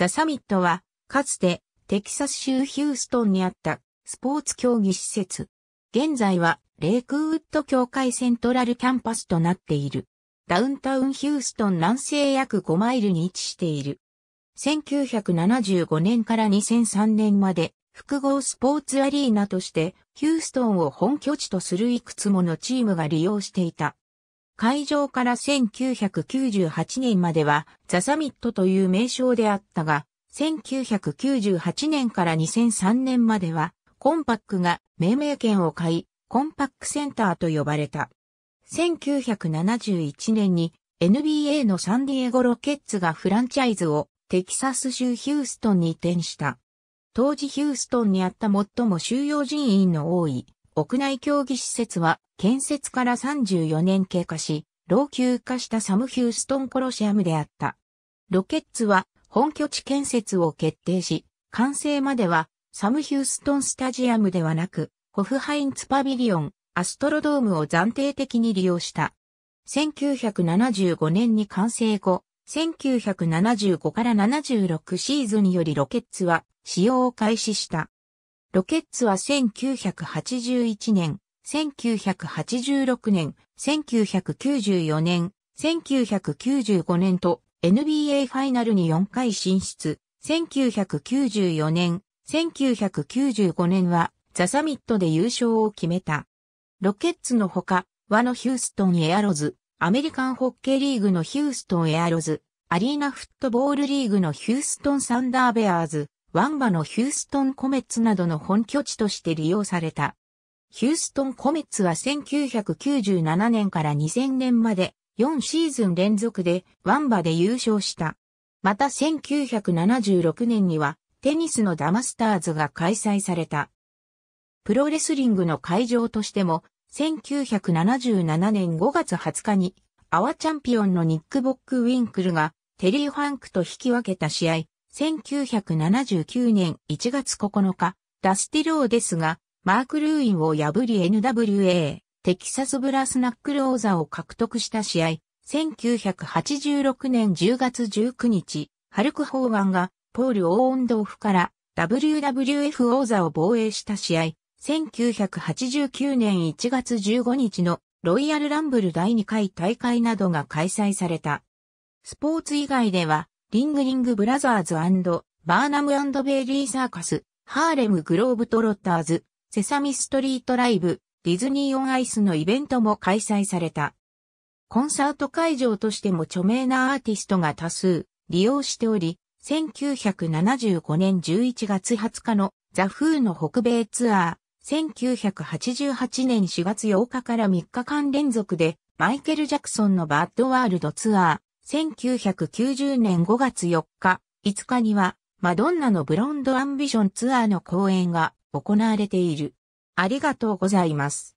ザ・サミットは、かつて、テキサス州ヒューストンにあったスポーツ競技施設。現在は、レイクウッド協会セントラルキャンパスとなっている。ダウンタウンヒューストン南西約5マイルに位置している。1975年から2003年まで、複合スポーツアリーナとして、ヒューストンを本拠地とするいくつものチームが利用していた。会場から1998年まではザ・サミットという名称であったが、1998年から2003年まではコンパックが命名権を買い、コンパックセンターと呼ばれた。1971年に NBA のサンディエゴロケッツがフランチャイズをテキサス州ヒューストンに移転した。当時ヒューストンにあった最も収容人員の多い屋内競技施設は建設から34年経過し、老朽化したサムヒューストンコロシアムであった。ロケッツは本拠地建設を決定し、完成まではサムヒューストンスタジアムではなく、ホフハインツパビリオン、アストロドームを暫定的に利用した。1975年に完成後、1975から76シーズンよりロケッツは使用を開始した。ロケッツは1981年、1986年、1994年、1995年と NBA ファイナルに4回進出。1994年、1995年はザサミットで優勝を決めた。ロケッツのほか、和のヒューストンエアロズ、アメリカンホッケーリーグのヒューストンエアロズ、アリーナフットボールリーグのヒューストンサンダーベアーズ、ワンバのヒューストンコメッツなどの本拠地として利用された。ヒューストンコメッツは1997年から2000年まで4シーズン連続でワンバで優勝した。また1976年にはテニスのダマスターズが開催された。プロレスリングの会場としても1977年5月20日にアワチャンピオンのニック・ボック・ウィンクルがテリー・ファンクと引き分けた試合、1979年1月9日、ダスティローですが、マーク・ルーインを破り NWA、テキサスブラスナックル王座を獲得した試合、1986年10月19日、ハルク・ホーガンがポール・オーンドーフから WWF 王座を防衛した試合、1989年1月15日のロイヤルランブル第2回大会などが開催された。スポーツ以外では、リングリングブラザーズバーナムベイリーサーカス、ハーレムグローブトロッターズ、セサミストリートライブ、ディズニーオンアイスのイベントも開催された。コンサート会場としても著名なアーティストが多数利用しており、1975年11月20日のザ・フーの北米ツアー、1988年4月8日から3日間連続でマイケル・ジャクソンのバッドワールドツアー、1990年5月4日、5日にはマドンナのブロンド・アンビションツアーの公演が行われている。ありがとうございます。